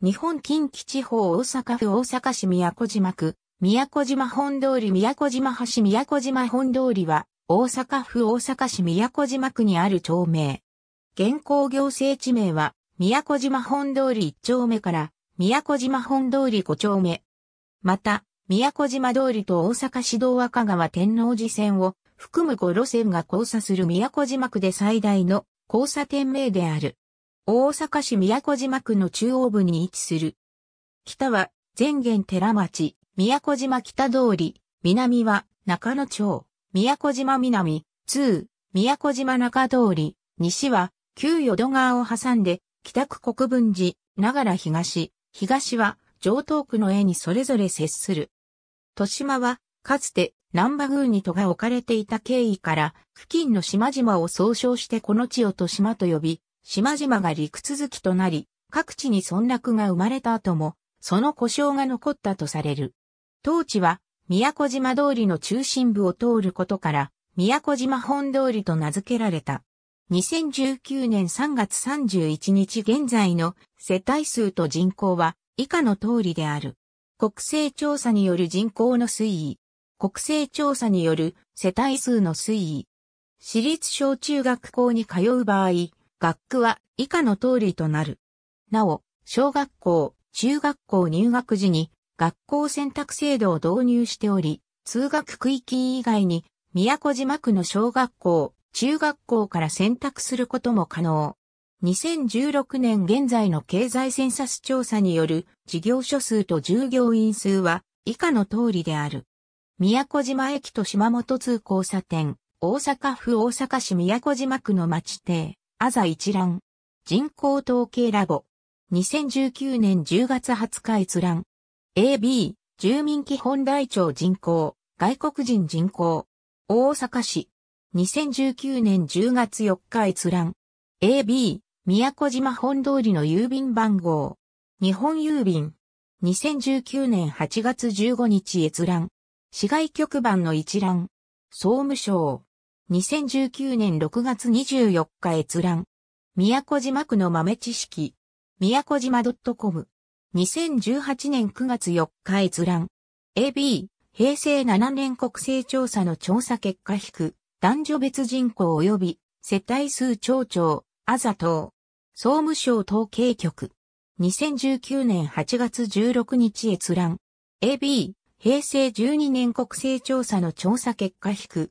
日本近畿地方大阪府大阪市宮古島区、宮古島本通り宮古島橋宮古島本通りは、大阪府大阪市宮古島区にある町名。現行行政地名は、宮古島本通り1丁目から、宮古島本通り5丁目。また、宮古島通りと大阪市道赤川天王寺線を含む5路線が交差する宮古島区で最大の交差点名である。大阪市宮古島区の中央部に位置する。北は、前言寺町、宮古島北通り、南は、中野町、宮古島南、通、古島中通り、西は、旧淀川を挟んで、北区国分寺、ながら東、東は、上東区の絵にそれぞれ接する。豊島は、かつて、南波宮に都が置かれていた経緯から、付近の島々を総称してこの地を豊島と呼び、島々が陸続きとなり、各地に村落が生まれた後も、その故障が残ったとされる。当地は、宮古島通りの中心部を通ることから、宮古島本通りと名付けられた。2019年3月31日現在の世帯数と人口は以下の通りである。国勢調査による人口の推移。国勢調査による世帯数の推移。私立小中学校に通う場合、学区は以下の通りとなる。なお、小学校、中学校入学時に学校選択制度を導入しており、通学区域以外に宮古島区の小学校、中学校から選択することも可能。2016年現在の経済センサス調査による事業所数と従業員数は以下の通りである。宮古島駅と島本通交差点、大阪府大阪市宮古島区の町邸。アザ一覧。人口統計ラボ。2019年10月20日閲覧。AB、住民基本台帳人口、外国人人口。大阪市。2019年10月4日閲覧。AB、宮古島本通りの郵便番号。日本郵便。2019年8月15日閲覧。市外局番の一覧。総務省。2019年6月24日閲覧。宮古島区の豆知識。宮古島 .com。2018年9月4日閲覧。AB、平成7年国勢調査の調査結果引く、男女別人口及び世帯数町長、あざと総務省統計局。2019年8月16日閲覧。AB、平成12年国勢調査の調査結果引く、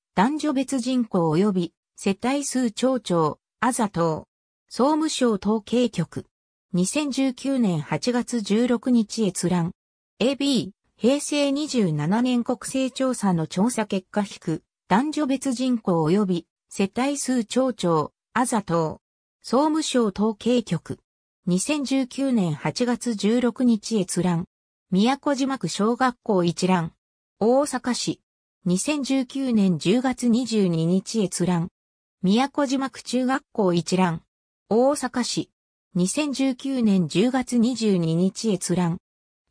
男女別人口及び世帯数町長、あざと総務省統計局。2019年8月16日閲覧。AB、平成27年国勢調査の調査結果引く、男女別人口及び世帯数町長、あざと総務省統計局。2019年8月16日閲覧。宮古島区小学校一覧。大阪市、2019年10月22日閲覧。宮古島区中学校一覧。大阪市。2019年10月22日閲覧。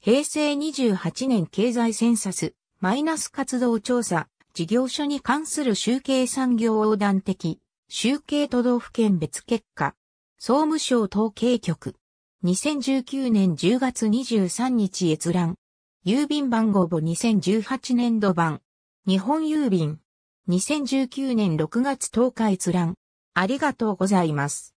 平成28年経済センサス、マイナス活動調査、事業所に関する集計産業横断的、集計都道府県別結果。総務省統計局。2019年10月23日閲覧。郵便番号簿2018年度版。日本郵便。2019年6月10日閲覧。ありがとうございます。